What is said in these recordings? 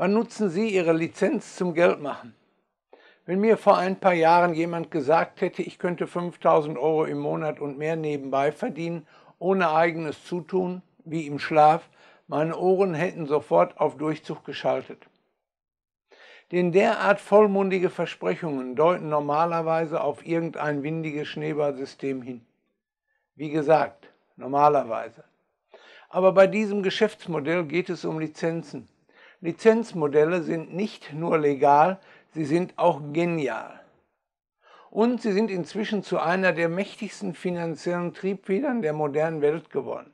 Wann nutzen Sie Ihre Lizenz zum Geldmachen? Wenn mir vor ein paar Jahren jemand gesagt hätte, ich könnte 5000 Euro im Monat und mehr nebenbei verdienen, ohne eigenes Zutun, wie im Schlaf, meine Ohren hätten sofort auf Durchzug geschaltet. Denn derart vollmundige Versprechungen deuten normalerweise auf irgendein windiges Schneeballsystem hin. Wie gesagt, normalerweise. Aber bei diesem Geschäftsmodell geht es um Lizenzen. Lizenzmodelle sind nicht nur legal, sie sind auch genial. Und sie sind inzwischen zu einer der mächtigsten finanziellen Triebfedern der modernen Welt geworden.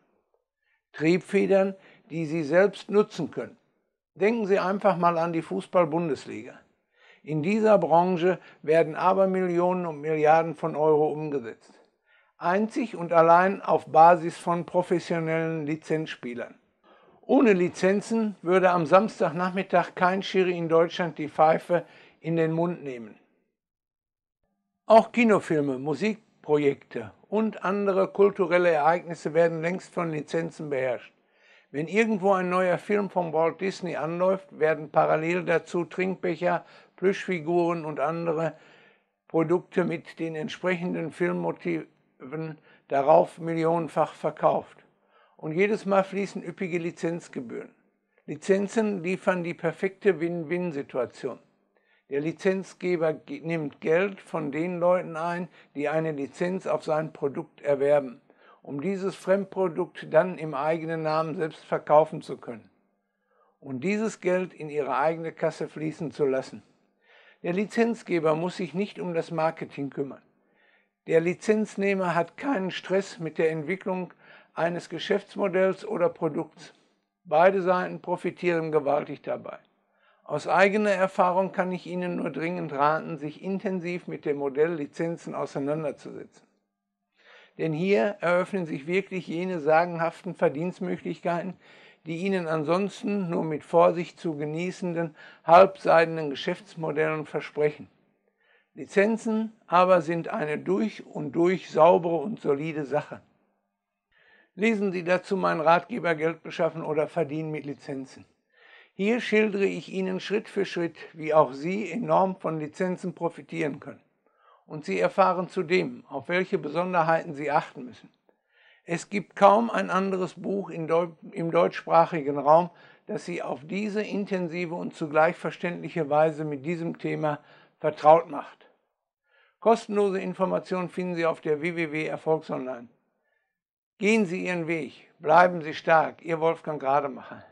Triebfedern, die sie selbst nutzen können. Denken Sie einfach mal an die Fußball-Bundesliga. In dieser Branche werden Abermillionen und Milliarden von Euro umgesetzt. Einzig und allein auf Basis von professionellen Lizenzspielern. Ohne Lizenzen würde am Samstagnachmittag kein Schiri in Deutschland die Pfeife in den Mund nehmen. Auch Kinofilme, Musikprojekte und andere kulturelle Ereignisse werden längst von Lizenzen beherrscht. Wenn irgendwo ein neuer Film von Walt Disney anläuft, werden parallel dazu Trinkbecher, Plüschfiguren und andere Produkte mit den entsprechenden Filmmotiven darauf millionenfach verkauft und jedes Mal fließen üppige Lizenzgebühren. Lizenzen liefern die perfekte Win-Win-Situation. Der Lizenzgeber nimmt Geld von den Leuten ein, die eine Lizenz auf sein Produkt erwerben, um dieses Fremdprodukt dann im eigenen Namen selbst verkaufen zu können und dieses Geld in ihre eigene Kasse fließen zu lassen. Der Lizenzgeber muss sich nicht um das Marketing kümmern. Der Lizenznehmer hat keinen Stress mit der Entwicklung eines Geschäftsmodells oder Produkts. Beide Seiten profitieren gewaltig dabei. Aus eigener Erfahrung kann ich Ihnen nur dringend raten, sich intensiv mit dem Modell Lizenzen auseinanderzusetzen. Denn hier eröffnen sich wirklich jene sagenhaften Verdienstmöglichkeiten, die Ihnen ansonsten nur mit Vorsicht zu genießenden, halbseidenen Geschäftsmodellen versprechen. Lizenzen aber sind eine durch und durch saubere und solide Sache. Lesen Sie dazu meinen Ratgeber Geld beschaffen oder verdienen mit Lizenzen. Hier schildere ich Ihnen Schritt für Schritt, wie auch Sie enorm von Lizenzen profitieren können. Und Sie erfahren zudem, auf welche Besonderheiten Sie achten müssen. Es gibt kaum ein anderes Buch im deutschsprachigen Raum, das Sie auf diese intensive und zugleich verständliche Weise mit diesem Thema vertraut macht. Kostenlose Informationen finden Sie auf der www.erfolgsonline. Gehen Sie Ihren Weg, bleiben Sie stark, Ihr Wolfgang Rademacher.